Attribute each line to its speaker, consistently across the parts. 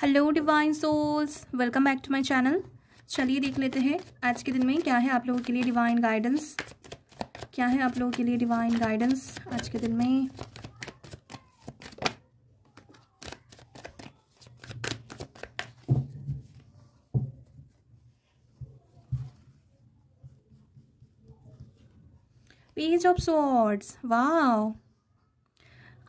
Speaker 1: hello divine souls welcome back to my channel चलिए देख लेते हैं आज के दिन में क्या है आप लोगों के लिए डिवाइन गाइडेंस क्या है आप लोगों के लिए डिवाइन गाइडेंस आज के दिन में पेज ऑफ सॉर्ड्स वाह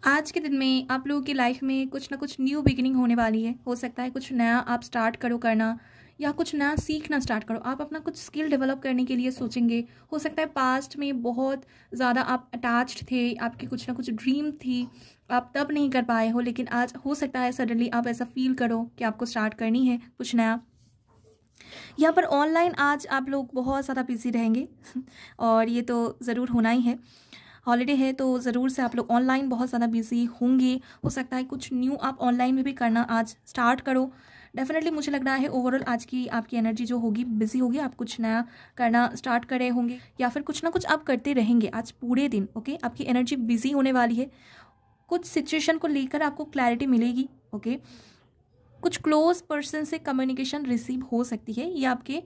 Speaker 1: आज के दिन में आप लोगों की लाइफ में कुछ ना कुछ न्यू बिगिनिंग होने वाली है हो सकता है कुछ नया आप स्टार्ट करो करना या कुछ नया सीखना स्टार्ट करो आप अपना कुछ स्किल डेवलप करने के लिए सोचेंगे हो सकता है पास्ट में बहुत ज़्यादा आप अटैच्ड थे आपकी कुछ ना कुछ ड्रीम थी आप तब नहीं कर पाए हो लेकिन आज हो सकता है सडनली आप ऐसा फील करो कि आपको स्टार्ट करनी है कुछ नया यहाँ पर ऑनलाइन आज आप लोग बहुत ज़्यादा बिजी रहेंगे और ये तो ज़रूर होना ही है हॉलीडे है तो ज़रूर से आप लोग ऑनलाइन बहुत ज़्यादा बिजी होंगे हो सकता है कुछ न्यू आप ऑनलाइन में भी करना आज स्टार्ट करो डेफिनेटली मुझे लग रहा है ओवरऑल आज की आपकी एनर्जी जो होगी बिजी होगी आप कुछ नया करना स्टार्ट कर रहे होंगे या फिर कुछ ना कुछ आप करते रहेंगे आज पूरे दिन ओके आपकी एनर्जी बिजी होने वाली है कुछ सिचुएशन को लेकर आपको क्लैरिटी मिलेगी ओके कुछ क्लोज पर्सन से कम्युनिकेशन रिसीव हो सकती है या आपके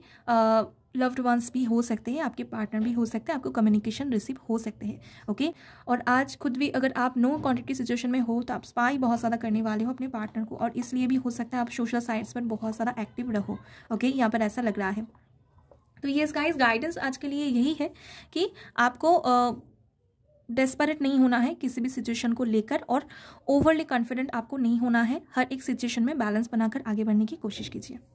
Speaker 1: लव्ड वंस भी हो सकते हैं आपके पार्टनर भी हो सकते हैं आपको कम्युनिकेशन रिसीव हो सकते हैं ओके और आज खुद भी अगर आप नो कॉन्टेक्ट की सिचुएशन में हो तो आप स्पाई बहुत ज़्यादा करने वाले हो अपने पार्टनर को और इसलिए भी हो सकता है आप सोशल साइट्स पर बहुत ज़्यादा एक्टिव रहो ओके यहाँ पर ऐसा लग रहा है तो ये इसका गाइडेंस आज के लिए यही है कि आपको uh, डेस्परेट नहीं होना है किसी भी सिचुएशन को लेकर और ओवरली कॉन्फिडेंट आपको नहीं होना है हर एक सिचुएशन में बैलेंस बनाकर आगे बढ़ने की कोशिश कीजिए